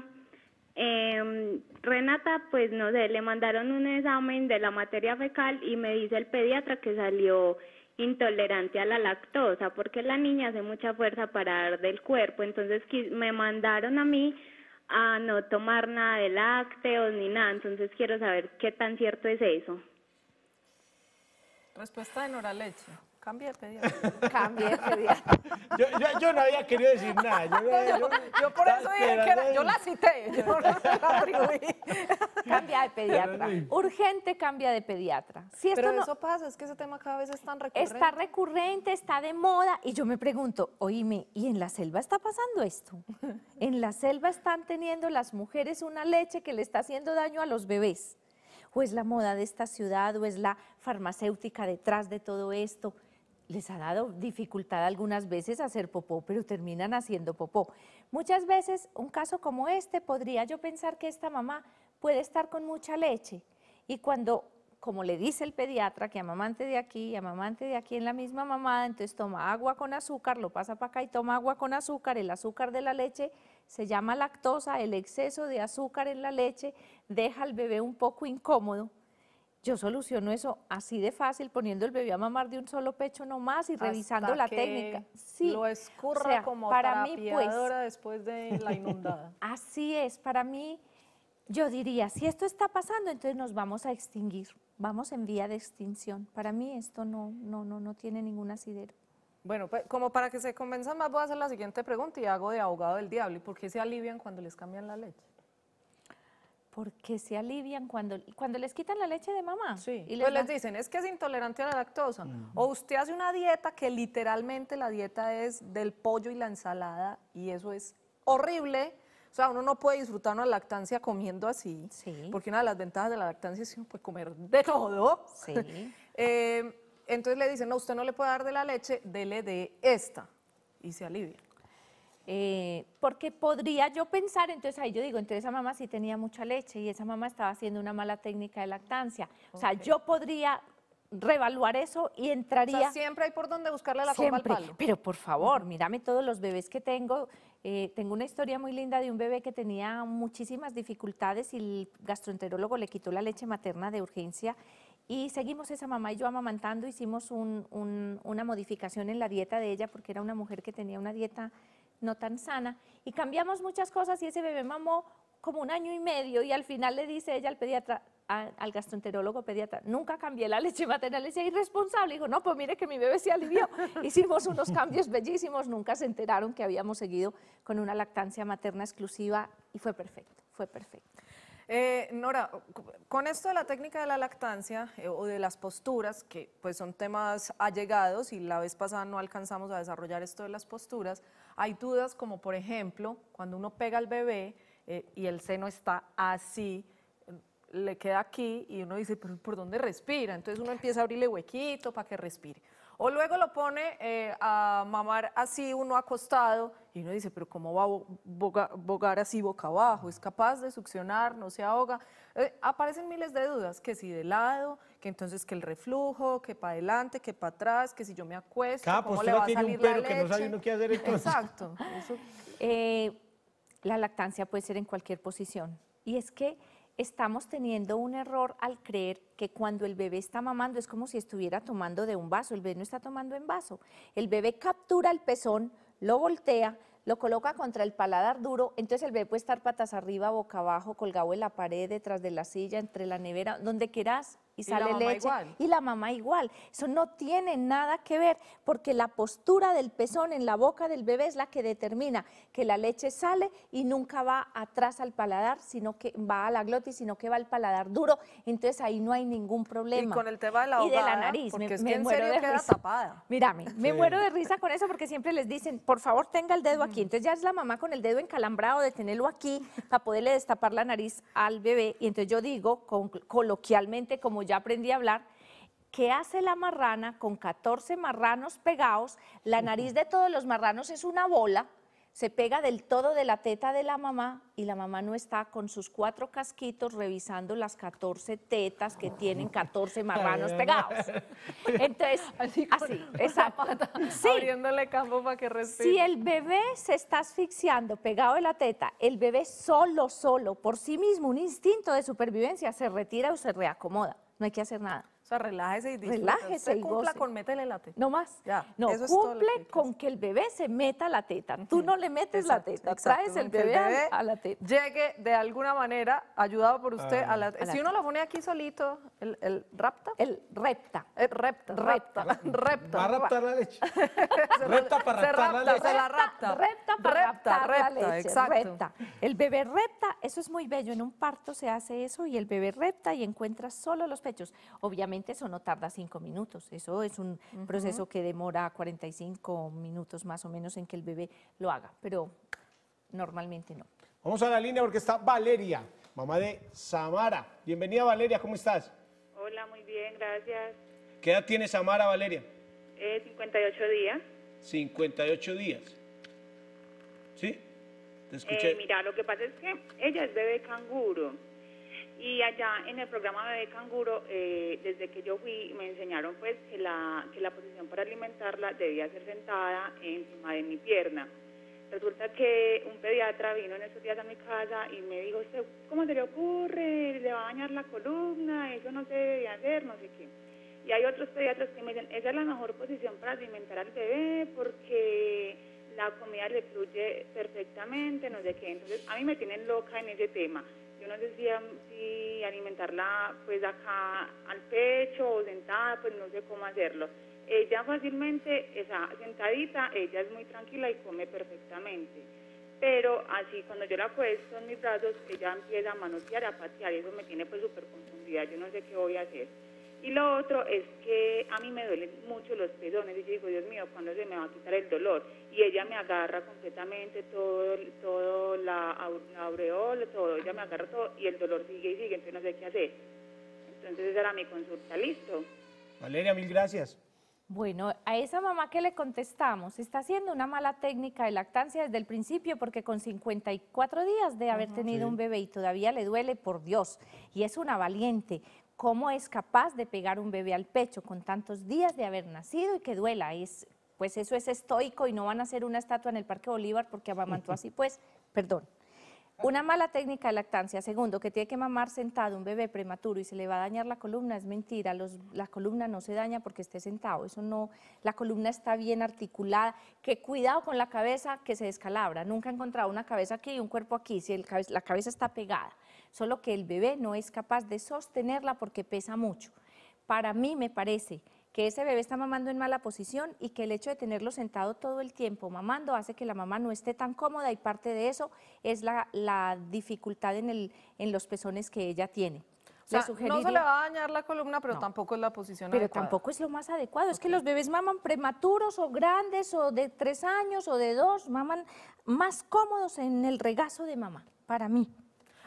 em, Renata, pues no sé, le mandaron un examen de la materia fecal y me dice el pediatra que salió intolerante a la lactosa, porque la niña hace mucha fuerza para dar del cuerpo, entonces me mandaron a mí a no tomar nada de lácteos ni nada, entonces quiero saber qué tan cierto es eso. Respuesta de Nora Leche. Cambia de pediatra. cambia de pediatra. yo, no había querido decir nada. Yo, por eso dije que era, yo la cité, Cambia de pediatra. Urgente cambia de pediatra. Si esto eso pasa, es que ese tema cada vez es tan recurrente. Está recurrente, está de moda. Y yo me pregunto, oíme, ¿y en la selva está pasando esto? En la selva están teniendo las mujeres una leche que le está haciendo daño a los bebés. ¿O es la moda de esta ciudad? ¿O es la farmacéutica detrás de todo esto? les ha dado dificultad algunas veces hacer popó, pero terminan haciendo popó. Muchas veces un caso como este podría yo pensar que esta mamá puede estar con mucha leche y cuando, como le dice el pediatra, que amamante de aquí y amamante de aquí en la misma mamada, entonces toma agua con azúcar, lo pasa para acá y toma agua con azúcar, el azúcar de la leche se llama lactosa, el exceso de azúcar en la leche deja al bebé un poco incómodo yo soluciono eso así de fácil, poniendo el bebé a mamar de un solo pecho nomás y revisando la técnica. Sí. Lo escurra como para mí, pues, después de la inundada. así es, para mí, yo diría, si esto está pasando, entonces nos vamos a extinguir, vamos en vía de extinción. Para mí esto no, no, no, no tiene ningún asidero. Bueno, pues como para que se convenzan más, voy a hacer la siguiente pregunta y hago de abogado del diablo. por qué se alivian cuando les cambian la leche? porque se alivian cuando, cuando les quitan la leche de mamá. Sí, y les pues les dicen, es que es intolerante a la lactosa. O usted hace una dieta que literalmente la dieta es del pollo y la ensalada, y eso es horrible. O sea, uno no puede disfrutar una lactancia comiendo así, sí. porque una de las ventajas de la lactancia es que uno puede comer de todo. Sí. Eh, entonces le dicen, no, usted no le puede dar de la leche, dele de esta, y se alivia. Eh, porque podría yo pensar, entonces ahí yo digo, entonces esa mamá sí tenía mucha leche y esa mamá estaba haciendo una mala técnica de lactancia. O sea, yo podría revaluar eso y entraría... O sea, siempre hay por dónde buscarle la al palo. Pero por favor, mírame todos los bebés que tengo. Eh, tengo una historia muy linda de un bebé que tenía muchísimas dificultades y el gastroenterólogo le quitó la leche materna de urgencia y seguimos esa mamá y yo amamantando. Hicimos una modificación en la dieta de ella porque era una mujer que tenía una dieta no tan sana, y cambiamos muchas cosas y ese bebé mamó como un año y medio y al final le dice ella al pediatra, al gastroenterólogo pediatra, nunca cambié la leche materna, le decía irresponsable, dijo, no, pues mire que mi bebé se alivió, hicimos unos cambios bellísimos, nunca se enteraron que habíamos seguido con una lactancia materna exclusiva y fue perfecto, fue perfecto. Eh, Nora, con esto de la técnica de la lactancia eh, o de las posturas, que pues son temas allegados y la vez pasada no alcanzamos a desarrollar esto de las posturas, hay dudas como por ejemplo cuando uno pega al bebé eh, y el seno está así, le queda aquí y uno dice, ¿por dónde respira? Entonces uno empieza a abrirle huequito para que respire. O luego lo pone eh, a mamar así uno acostado y uno dice, pero ¿cómo va a bogar así boca abajo? ¿Es capaz de succionar? ¿No se ahoga? Eh, aparecen miles de dudas, que si de lado, que entonces que el reflujo, que para adelante, que para atrás, que si yo me acuesto, ¿cómo le va a salir tiene la leche? Exacto. Eh, la lactancia puede ser en cualquier posición. Y es que estamos teniendo un error al creer que cuando el bebé está mamando es como si estuviera tomando de un vaso. El bebé no está tomando en vaso. El bebé captura el pezón lo voltea, lo coloca contra el paladar duro, entonces el bebé puede estar patas arriba, boca abajo, colgado en la pared, detrás de la silla, entre la nevera, donde quieras, y sale leche y la mamá igual. Eso no tiene nada que ver porque la postura del pezón en la boca del bebé es la que determina que la leche sale y nunca va atrás al paladar, sino que va a la glotis, sino que va al paladar duro. Entonces ahí no hay ningún problema. Y con el tema de la, y de la nariz, porque me, es que serio de queda risa. tapada. me muero de risa con eso porque siempre les dicen, por favor tenga el dedo aquí. Entonces ya es la mamá con el dedo encalambrado de tenerlo aquí para poderle destapar la nariz al bebé. Y entonces yo digo, coloquialmente, como ya aprendí a hablar, ¿qué hace la marrana con 14 marranos pegados? La nariz de todos los marranos es una bola, se pega del todo de la teta de la mamá y la mamá no está con sus cuatro casquitos revisando las 14 tetas que tienen 14 marranos pegados. Entonces, así, campo para que respire. Si el bebé se está asfixiando pegado de la teta, el bebé solo, solo, por sí mismo, un instinto de supervivencia, se retira o se reacomoda no hay que hacer nada. O sea, relájese y disfrute. Relájese y cumpla con métele la teta. No más. Ya, no, cumple con que el bebé se meta la teta. Tú no le metes la teta, traes el bebé, a la teta. Llegue de alguna manera, ayudado por usted, ah. a la, teta. Si uno lo pone aquí solito, el, rapta. El repta. repta. Repta. Repta. Va a raptar la leche. repta para raptar la leche. Se la rapta. Repta para raptar la leche. Repta. El bebé repta, eso es muy bello. En un parto se hace eso y el bebé repta y encuentra solo los pechos. Obviamente eso no tarda cinco minutos, eso es un proceso que demora 45 minutos más o menos en que el bebé lo haga, pero normalmente no. Vamos a la línea porque está Valeria, mamá de Samara. Bienvenida Valeria, ¿cómo estás? Hola, muy bien, gracias. ¿Qué edad tiene Samara, Valeria? 58 eh, días. 58 días. ¿Sí? Te eh, escuché. mira, lo que pasa es que ella es bebé canguro. Y allá en el programa Bebé Canguro, eh, desde que yo fui, me enseñaron pues que la, que la posición para alimentarla debía ser sentada encima de mi pierna. Resulta que un pediatra vino en esos días a mi casa y me dijo, ¿cómo se le ocurre? Le va a dañar la columna, eso no se debe hacer, no sé qué. Y hay otros pediatras que me dicen, esa es la mejor posición para alimentar al bebé porque la comida le fluye perfectamente, no sé qué. Entonces, a mí me tienen loca en ese tema yo no sé si alimentarla pues acá al pecho o sentada, pues no sé cómo hacerlo. Ella fácilmente, esa sentadita, ella es muy tranquila y come perfectamente. Pero así cuando yo la puesto en mis brazos, ella empieza a manotear, a patear eso me tiene pues súper confundida, yo no sé qué voy a hacer. Y lo otro es que a mí me duelen mucho los pezones y yo digo, Dios mío, ¿cuándo se me va a quitar el dolor? Y ella me agarra completamente todo, todo la, aureola, todo, ella me agarra todo y el dolor sigue y sigue, entonces no sé qué hacer. Entonces era mi consulta, listo. Valeria, mil gracias. Bueno, a esa mamá que le contestamos, está haciendo una mala técnica de lactancia desde el principio porque con 54 días de haber tenido un bebé y todavía le duele, por Dios, y es una valiente cómo es capaz de pegar un bebé al pecho con tantos días de haber nacido y que duela. Es, pues eso es estoico y no van a hacer una estatua en el Parque Bolívar porque amamantó así, pues, perdón. Una mala técnica de lactancia. Segundo, que tiene que mamar sentado un bebé prematuro y se le va a dañar la columna, es mentira. la columna no se daña porque esté sentado. Eso no, la columna está bien articulada. Que cuidado con la cabeza que se descalabra. Nunca he encontrado una cabeza aquí y un cuerpo aquí. Si la cabeza está pegada, solo que el bebé no es capaz de sostenerla porque pesa mucho. Para mí me parece que ese bebé está mamando en mala posición y que el hecho de tenerlo sentado todo el tiempo mamando hace que la mamá no esté tan cómoda y parte de eso es la, dificultad en, el, en los pezones que ella tiene. no se le va a dañar la columna, pero tampoco es la posición pero adecuada. Pero tampoco es lo más adecuado. Es que los bebés maman prematuros o grandes o de tres años o de dos, maman más cómodos en el regazo de mamá, para mí.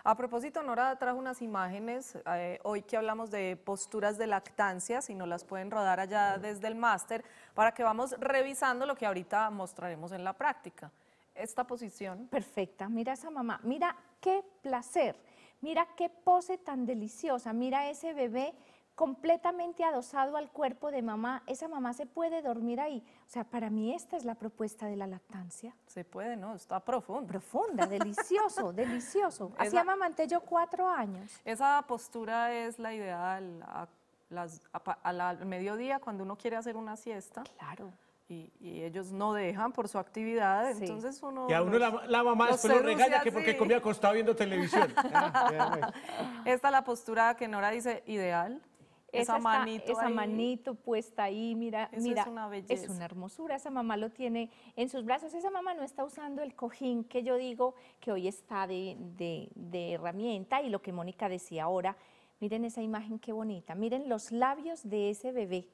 A propósito, Nora trajo unas imágenes eh, hoy que hablamos de posturas de lactancia, si no las pueden rodar allá desde el máster, para que vamos revisando lo que ahorita mostraremos en la práctica. Esta posición. Perfecta, mira esa mamá, mira qué placer, mira qué pose tan deliciosa, mira ese bebé completamente adosado al cuerpo de mamá, esa mamá se puede dormir ahí. O sea, para mí esta es la propuesta de la lactancia. Se puede, ¿no? Está profunda. Profunda, delicioso, delicioso. Así amamanté yo cuatro años. Esa postura es la ideal a, al mediodía cuando uno quiere hacer una siesta. Claro. Y, ellos no dejan por su actividad, entonces uno... Y a uno la, mamá se lo regaña que porque comía acostado viendo televisión. Ah, esta es la postura que Nora dice, ideal, esa, manito, puesta ahí, mira, mira, es una belleza. es una hermosura, esa mamá lo tiene en sus brazos, esa mamá no está usando el cojín que yo digo que hoy está de, de herramienta y lo que Mónica decía ahora, miren esa imagen qué bonita, miren los labios de ese bebé,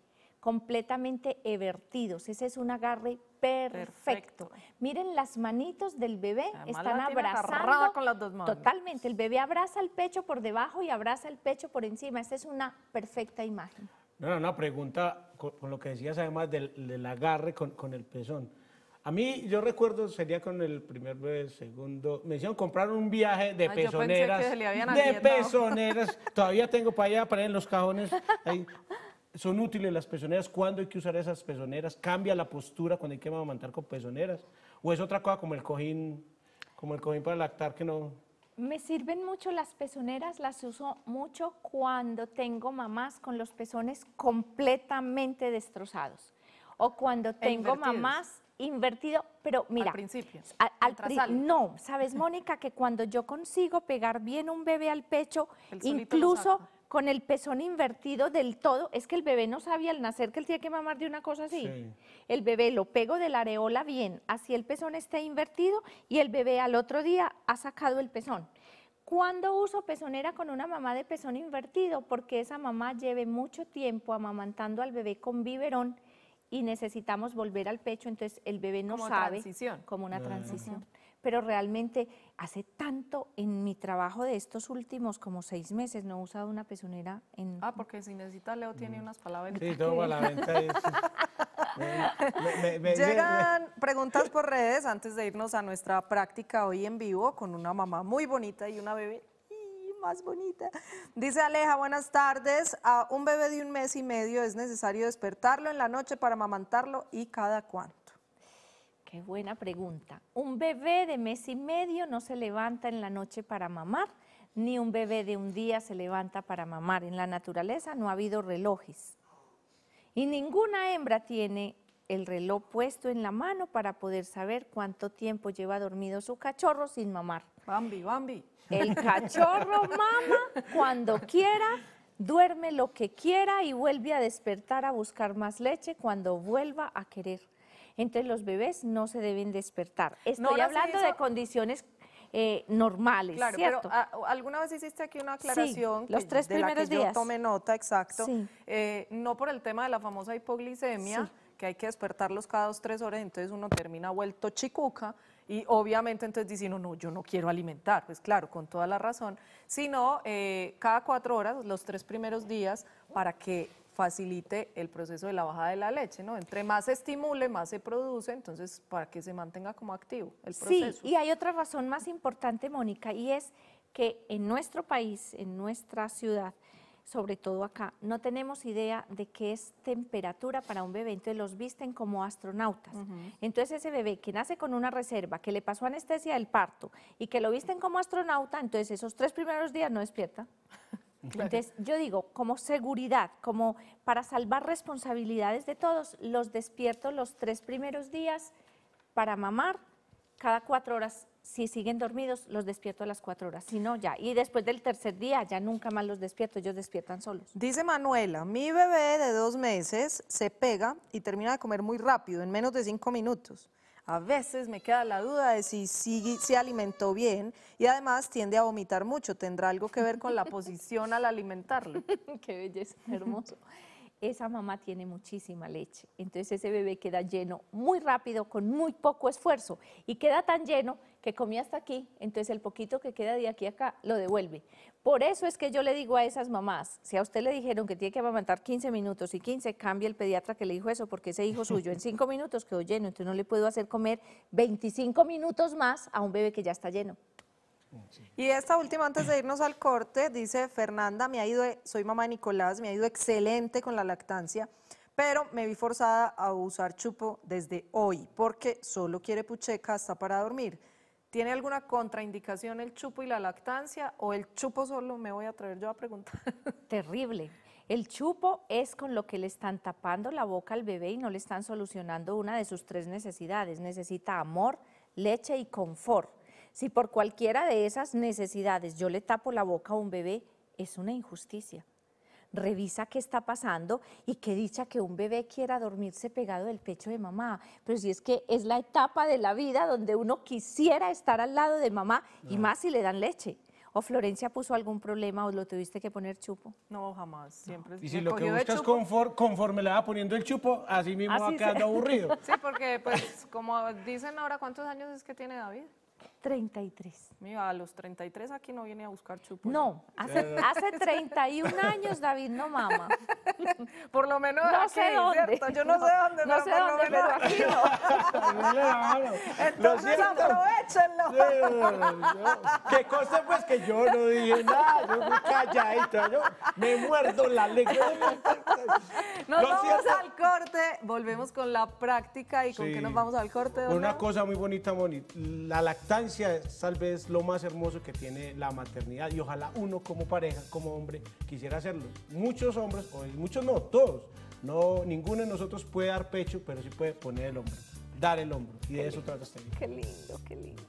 completamente evertidos. Ese es un agarre perfecto. Miren las manitos del bebé, están abrazando con totalmente. El bebé abraza el pecho por debajo y abraza el pecho por encima. Esa es una perfecta imagen. No, no, una pregunta con, lo que decías además del, agarre con, el pezón. A mí, yo recuerdo, sería con el primer bebé, segundo, me hicieron comprar un viaje de ah, pezoneras. de pezoneras. Todavía tengo para allá, para en los cajones. Ahí, son útiles las pezoneras, cuándo hay que usar esas pezoneras, cambia la postura cuando hay que amamantar con pezoneras, o es otra cosa como el cojín, como el cojín para lactar que no. Me sirven mucho las pezoneras, las uso mucho cuando tengo mamás con los pezones completamente destrozados o cuando tengo mamás invertido, pero mira, al principio, no, sabes Mónica que cuando yo consigo pegar bien un bebé al pecho, incluso con el pezón invertido del todo, es que el bebé no sabía al nacer que él tiene que mamar de una cosa así. El bebé lo pego de la areola bien, así el pezón está invertido y el bebé al otro día ha sacado el pezón. ¿Cuándo uso pezonera con una mamá de pezón invertido? Porque esa mamá lleve mucho tiempo amamantando al bebé con biberón y necesitamos volver al pecho, entonces el bebé no sabe como una transición pero realmente hace tanto en mi trabajo de estos últimos como seis meses no he usado una pezonera en... Ah, porque si necesita Leo tiene unas palabras. Sí, todo Llegan preguntas por redes antes de irnos a nuestra práctica hoy en vivo con una mamá muy bonita y una bebé más bonita. Dice Aleja, buenas tardes. A un bebé de un mes y medio es necesario despertarlo en la noche para amamantarlo y cada cual? buena pregunta. Un bebé de mes y medio no se levanta en la noche para mamar, ni un bebé de un día se levanta para mamar. En la naturaleza no ha habido relojes. Y ninguna hembra tiene el reloj puesto en la mano para poder saber cuánto tiempo lleva dormido su cachorro sin mamar. Bambi, Bambi. El cachorro mama cuando quiera, duerme lo que quiera y vuelve a despertar a buscar más leche cuando vuelva a querer. Entonces los bebés no se deben despertar. Estoy hablando de condiciones eh, normales, claro, Pero, ah, alguna vez hiciste aquí una aclaración. los tres primeros la que días. Yo nota, exacto. Eh, no por el tema de la famosa hipoglicemia, que hay que despertarlos cada dos, tres horas, entonces uno termina vuelto chicuca y obviamente entonces diciendo, no, yo no quiero alimentar, pues claro, con toda la razón, sino eh, cada cuatro horas, los tres primeros días, para que facilite el proceso de la bajada de la leche, ¿no? Entre más se estimule, más se produce, entonces para que se mantenga como activo el proceso. Sí, y hay otra razón más importante, Mónica, y es que en nuestro país, en nuestra ciudad, sobre todo acá, no tenemos idea de qué es temperatura para un bebé, entonces los visten como astronautas. Entonces ese bebé que nace con una reserva, que le pasó anestesia del parto y que lo visten como astronauta, entonces esos tres primeros días no despierta. Entonces, yo digo, como seguridad, como para salvar responsabilidades de todos, los despierto los tres primeros días para mamar cada cuatro horas. Si siguen dormidos, los despierto a las cuatro horas. Si no, ya. Y después del tercer día, ya nunca más los despierto, ellos despiertan solos. Dice Manuela, mi bebé de dos meses se pega y termina de comer muy rápido, en menos de cinco minutos. A veces me queda la duda de si, si se alimentó bien y además tiende a vomitar mucho. ¿Tendrá algo que ver con la posición al alimentarlo? Qué belleza, hermoso. Esa mamá tiene muchísima leche, entonces ese bebé queda lleno muy rápido, con muy poco esfuerzo y queda tan lleno que comía hasta aquí, entonces el poquito que queda de aquí acá lo devuelve. Por eso es que yo le digo a esas mamás, si a usted le dijeron que tiene que amamantar 15 minutos y 15, cambie el pediatra que le dijo eso, porque ese hijo suyo en 5 minutos quedó lleno, entonces no le puedo hacer comer 25 minutos más a un bebé que ya está lleno. Y esta última, antes de irnos al corte, dice Fernanda, me ha ido, e-, soy mamá de Nicolás, me ha ido excelente con la lactancia, pero me vi forzada a usar chupo desde hoy porque solo quiere pucheca hasta para dormir. ¿Tiene alguna contraindicación el chupo y la lactancia o el chupo solo me voy a traer yo a preguntar? Terrible. El chupo es con lo que le están tapando la boca al bebé y no le están solucionando una de sus tres necesidades. Necesita amor, leche y confort. Si por cualquiera de esas necesidades yo le tapo la boca a un bebé, es una injusticia revisa qué está pasando y qué dicha que un bebé quiera dormirse pegado del pecho de mamá. Pero si es que es la etapa de la vida donde uno quisiera estar al lado de mamá y ah. más si le dan leche. ¿O Florencia puso algún problema o lo tuviste que poner chupo? No, jamás. Siempre. Y si lo que buscas confort, conforme le va poniendo el chupo, así mismo va quedando aburrido. Sí, porque pues como dicen ahora, ¿cuántos años es que tiene David? 33. Mira, a los 33 aquí no viene a buscar chupo. No, hace, 31 eh. años David no mama. Por lo menos no sé dónde. Yo no, sé dónde, no sé dónde, pero aquí no. Entonces aprovechenlo. Qué cosa pues que yo no dije nada, yo me yo me muerdo la lengua. Nos vamos al corte, volvemos con la práctica y con qué nos vamos al corte. Una cosa muy bonita, Moni, la lactancia es tal vez lo más hermoso que tiene la maternidad y ojalá uno como pareja, como hombre, quisiera hacerlo. Muchos hombres, o muchos no, todos, no, ninguno de nosotros puede dar pecho, pero sí puede poner el hombro, dar el hombro y de eso trata este video. Qué lindo, qué lindo.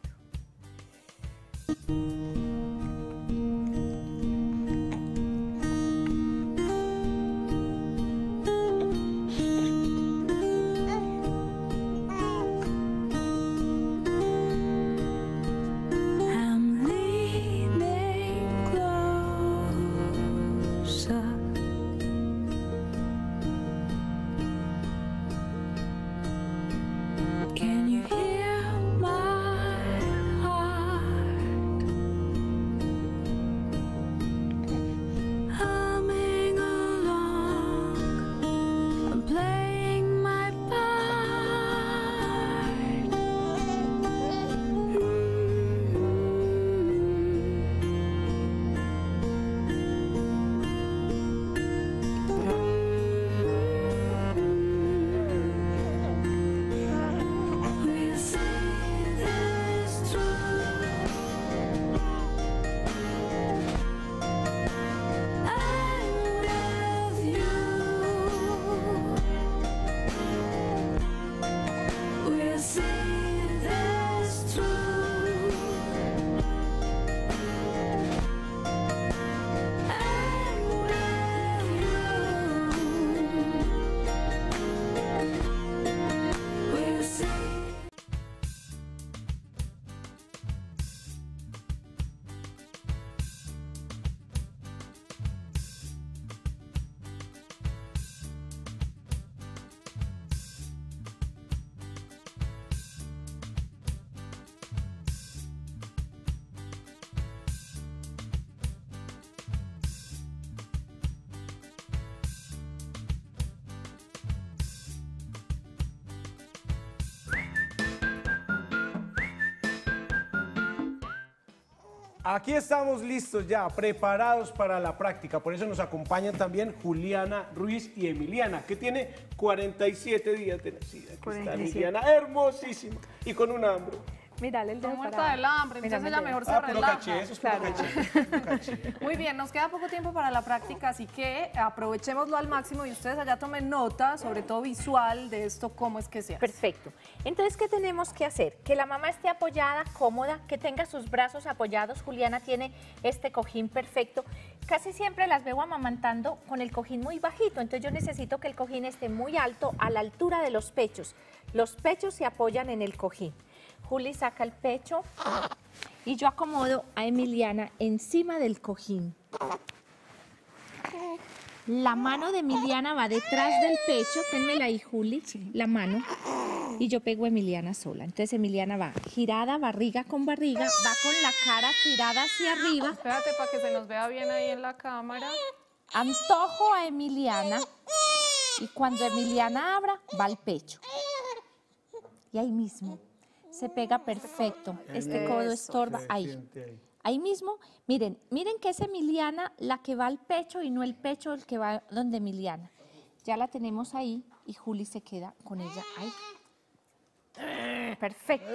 Aquí estamos listos ya, preparados para la práctica. Por eso nos acompañan también Juliana Ruiz y Emiliana, que tiene 47 días de nacida. está Emiliana, hermosísima y con un hambre. Mira, el del hambre, entonces mejor ah, se Muy bien, nos queda poco tiempo para la práctica, así que aprovechémoslo al máximo y ustedes allá tomen nota, sobre todo visual, de esto cómo es que sea. Perfecto. Entonces, ¿qué tenemos que hacer? Que la mamá esté apoyada, cómoda, que tenga sus brazos apoyados. Juliana tiene este cojín perfecto. Casi siempre las veo amamantando con el cojín muy bajito, entonces yo necesito que el cojín esté muy alto, a la altura de los pechos. Los pechos se apoyan en el cojín. Juli saca el pecho y yo acomodo a Emiliana encima del cojín. La mano de Emiliana va detrás del pecho, la ahí Juli, la mano, y yo pego a Emiliana sola. Entonces Emiliana va girada, barriga con barriga, va con la cara tirada hacia arriba. Espérate para que se nos vea bien ahí en la cámara. Antojo a Emiliana y cuando Emiliana abra, va al pecho. Y ahí mismo se pega perfecto. Este codo, estorba ahí. Ahí mismo, miren, miren que es Emiliana la que va al pecho y no el pecho el que va donde Emiliana. Ya la tenemos ahí y Juli se queda con ella ahí. Perfecto.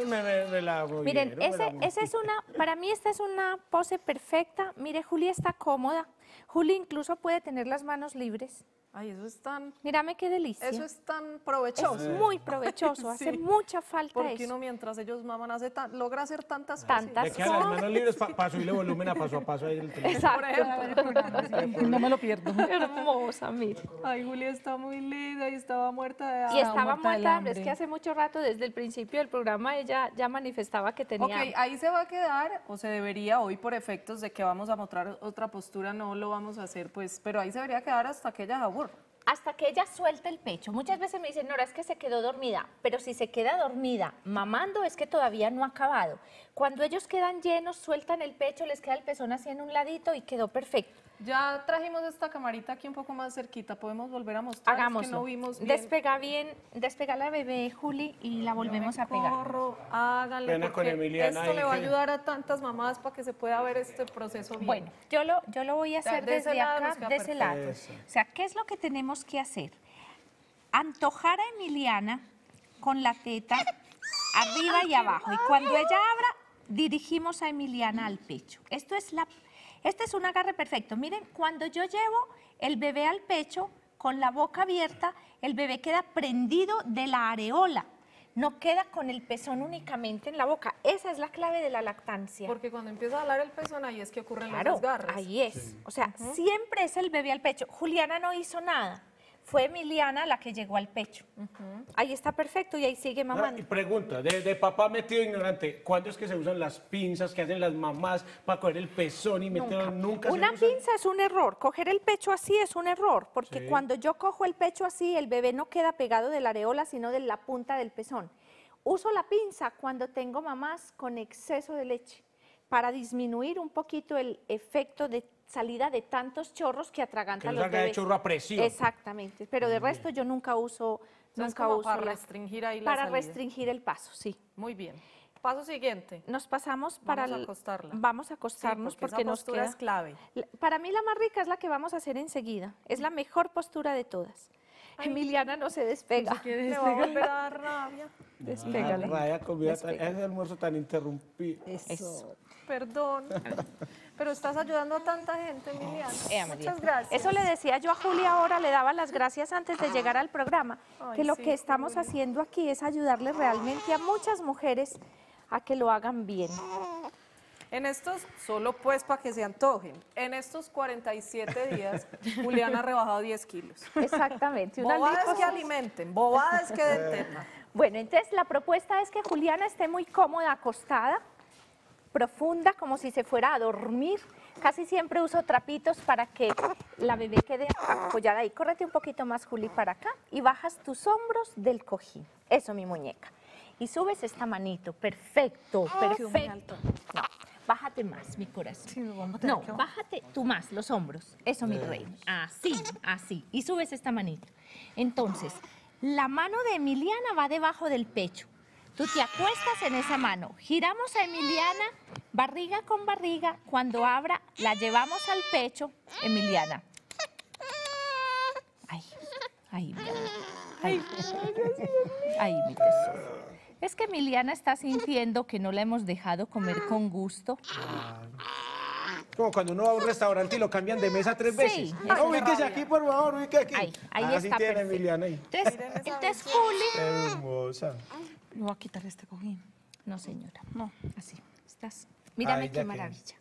Miren, esa es una, para mí esta es una pose perfecta. Mire, Juli está cómoda. Juli incluso puede tener las manos libres. Ay, eso es tan... Mírame qué delicia. Eso es tan provechoso. Es muy provechoso, hace mucha falta Porque uno mientras ellos maman hace tan, logra hacer tantas, tantas cosas. Tantas cosas. manos libres para subirle volumen a paso a paso ahí el Exacto. no me lo pierdo. Hermosa, mira. Ay, Julia está muy linda y estaba muerta de hambre. Y estaba muerta, de hambre. Es que hace mucho rato, desde el principio del programa, ella ya manifestaba que tenía... Ok, ahí se va a quedar, o se debería hoy por efectos de que vamos a mostrar otra postura, no lo vamos a hacer, pues, pero ahí se debería quedar hasta que ella hasta que ella suelta el pecho. Muchas veces me dicen, Nora, es que se quedó dormida, pero si se queda dormida mamando es que todavía no ha acabado. Cuando ellos quedan llenos, sueltan el pecho, les queda el pezón así en un ladito y quedó perfecto. Ya trajimos esta camarita aquí un poco más cerquita, podemos volver a mostrar. Hagamos. que no vimos bien. Despega bien, despega la bebé, Juli, y la volvemos a pegar. Corro, hágale, con Emiliana esto le va a ayudar a tantas mamás para que se pueda ver este proceso bien. Bueno, yo lo, yo lo voy a hacer desde acá, de ese lado. O sea, ¿qué es lo que tenemos que hacer? Antojar a Emiliana con la teta arriba y abajo. Y cuando ella abra, dirigimos a Emiliana al pecho. Esto es la este es un agarre perfecto. Miren, cuando yo llevo el bebé al pecho con la boca abierta, el bebé queda prendido de la areola. No queda con el pezón únicamente en la boca. Esa es la clave de la lactancia. Porque cuando empieza a hablar el pezón, ahí es que ocurren los desgarres. Ahí es. O sea, siempre es el bebé al pecho. Juliana no hizo nada fue Emiliana la que llegó al pecho. Ahí está perfecto y ahí sigue mamando. y pregunta, de, papá metido ignorante, ¿cuándo es que se usan las pinzas que hacen las mamás para coger el pezón y meterlo? Nunca. Una pinza es un error, coger el pecho así es un error, porque cuando yo cojo el pecho así, el bebé no queda pegado de la areola, sino de la punta del pezón. Uso la pinza cuando tengo mamás con exceso de leche para disminuir un poquito el efecto de salida de tantos chorros que atragantan los Exactamente, pero de resto yo nunca uso, nunca uso para restringir ahí la para restringir el paso, sí. Muy bien. Paso siguiente. Nos pasamos para vamos a acostarla. vamos a acostarnos porque, esa nos es clave. Para mí la más rica es la que vamos a hacer enseguida. Es la mejor postura de todas. Emiliana no se despega. No se va rabia. Despégale. rabia, comida, Despégale. almuerzo tan interrumpido. Eso. Perdón. Pero estás ayudando a tanta gente, Emiliano. Eh, muchas gracias. Eso le decía yo a Julia ahora, le daba las gracias antes de llegar al programa, que lo que estamos haciendo aquí es ayudarle realmente a muchas mujeres a que lo hagan bien. En estos, solo pues para que se antojen, en estos 47 días, Juliana ha rebajado 10 kilos. Exactamente. Bobadas que alimenten, bobadas que den Bueno, entonces la propuesta es que Juliana esté muy cómoda acostada, profunda, como si se fuera a dormir. Casi siempre uso trapitos para que la bebé quede apoyada ahí. Córrete un poquito más, Juli, para acá y bajas tus hombros del cojín. Eso, mi muñeca. Y subes esta manito. Perfecto, ah, perfecto. bájate más, mi corazón. no, bájate tú más, los hombros. Eso, mi eh. rey. Así, así. Y subes esta manito. Entonces, la mano de Emiliana va debajo del pecho. Tú te acuestas en esa mano. Giramos a Emiliana barriga con barriga. Cuando abra, la llevamos al pecho. Emiliana. Ay, ay, ay, ay, mi Es que Emiliana está sintiendo que no la hemos dejado comer con gusto. Como cuando uno va a un restaurante y lo cambian de mesa tres veces. ¡No, aquí, por favor, ubíquese aquí. Ahí, Así ah, está tiene Emiliana ahí. Entonces, entonces Juli... Hermosa. No voy a quitar este cojín. No, señora. No, así. Estás... Mírame qué maravilla.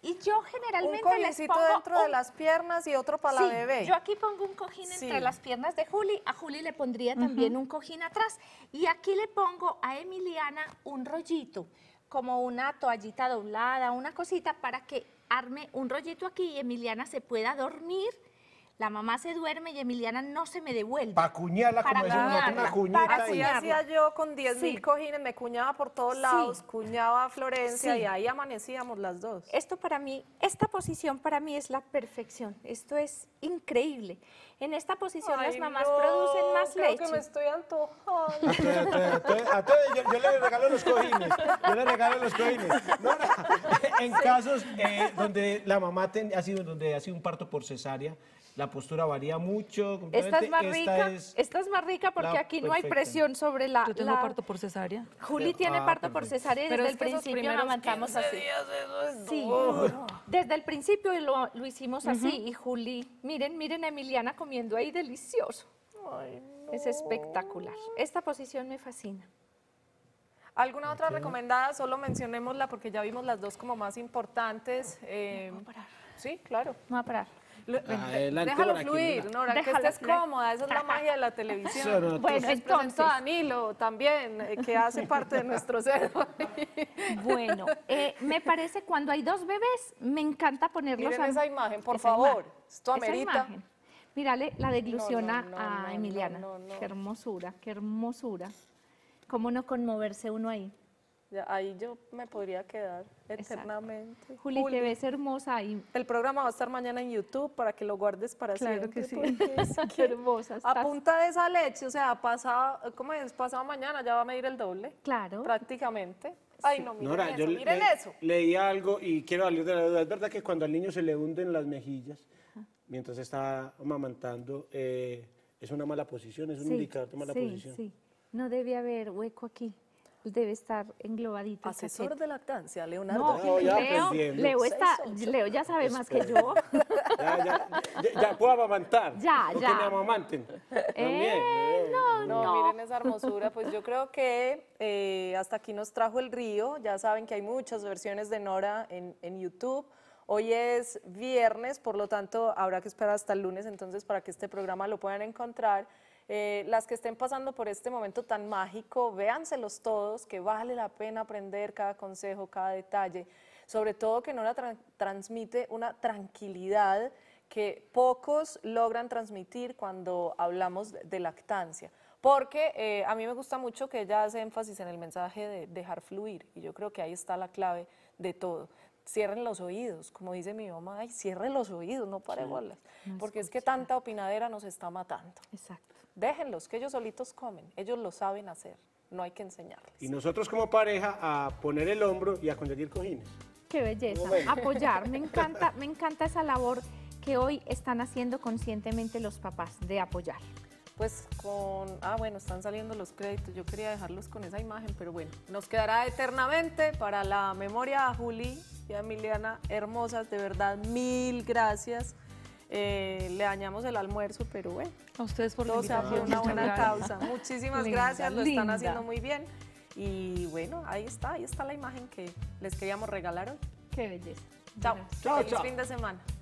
Y yo generalmente un les dentro de las piernas y otro para la bebé. Yo aquí pongo un cojín entre las piernas de Juli. A Juli le pondría también un cojín atrás. Y aquí le pongo a Emiliana un rollito, como una toallita doblada, una cosita para que arme un rollito aquí y Emiliana se pueda dormir la mamá se duerme y Emiliana no se me devuelve. Pa cuñarla, como una Así hacía yo con 10 mil cojines, me cuñaba por todos lados, cuñaba a Florencia y ahí amanecíamos las dos. Esto para mí, esta posición para mí es la perfección, esto es increíble. En esta posición las mamás producen más creo leche. que me estoy antojando. A todos, yo, yo, le regalo los cojines. Yo le regalo los cojines. En casos eh, donde la mamá ha sido donde ha sido un parto por cesárea, la postura varía mucho. Esta es más rica. Es esta es más rica porque aquí no hay presión sobre la. Yo tengo parto por cesárea. Juli tiene ah, parto por cesárea desde el principio lo amantamos así. sí. Desde el principio lo, hicimos así y Juli, miren, miren Emiliana ahí delicioso. Es espectacular. Esta posición me fascina. ¿Alguna otra recomendada? Solo mencionémosla porque ya vimos las dos como más importantes. Eh, sí, claro. No Déjalo fluir, Nora, que estés cómoda, esa es la magia de la televisión. Bueno, es pues a Danilo también, eh, que hace parte de nuestro ser. bueno, eh, me parece cuando hay dos bebés, me encanta ponerlos... a... esa imagen, por favor, esto amerita. Mírale la deglusión a Emiliana. Qué hermosura, qué hermosura. ¿Cómo no conmoverse uno ahí? ahí yo me podría quedar eternamente. Juli, Juli, ves hermosa ahí. El programa va a estar mañana en YouTube para que lo guardes para siempre. Claro que sí. Qué hermosa estás. A punta de esa leche, o sea, pasado, ¿cómo es? Pasado mañana ya va a medir el doble. Claro. Prácticamente. Ay, no, miren eso, miren eso. Leí algo y quiero salir de la duda. Es verdad que cuando al niño se le hunden las mejillas, mientras está amamantando eh, es una mala posición, es un indicador de mala posición. Sí, no debe haber hueco aquí. Pues debe estar englobadito. Asesor de lactancia, Leonardo. No, ah, ya Leo, Leo, está, Leo, ya sabe más que yo. Ya, ya, ya, puedo amamantar. Ya, ya. Que me amamanten. Eh, no, no, no, miren esa hermosura. Pues yo creo que eh, hasta aquí nos trajo el río. Ya saben que hay muchas versiones de Nora en, en YouTube. Hoy es viernes, por lo tanto habrá que esperar hasta el lunes entonces para que este programa lo puedan encontrar. Eh, las que estén pasando por este momento tan mágico, véanselos todos, que vale la pena aprender cada consejo, cada detalle, sobre todo que no la transmite una tranquilidad que pocos logran transmitir cuando hablamos de lactancia porque eh, a mí me gusta mucho que ella hace énfasis en el mensaje de dejar fluir y yo creo que ahí está la clave de todo, cierren los oídos, como dice mi mamá, cierren los oídos, no pare porque es que tanta opinadera nos está matando. Exacto. Déjenlos, que ellos solitos comen, ellos lo saben hacer, no hay que enseñarles. Y nosotros como pareja a poner el hombro y a conseguir cojines. Qué belleza, apoyar, me encanta, me encanta esa labor que hoy están haciendo conscientemente los papás de apoyar pues con, ah bueno, están saliendo los créditos, yo quería dejarlos con esa imagen, pero bueno, nos quedará eternamente para la memoria a Juli y a Emiliana, hermosas, de verdad, mil gracias. Eh, le dañamos el almuerzo, pero bueno, a ustedes por todo sea, por una buena causa. Muchísimas gracias, lo están haciendo muy bien. Y bueno, ahí está, ahí está la imagen que les queríamos regalar hoy. Qué belleza. Chao, feliz fin de semana.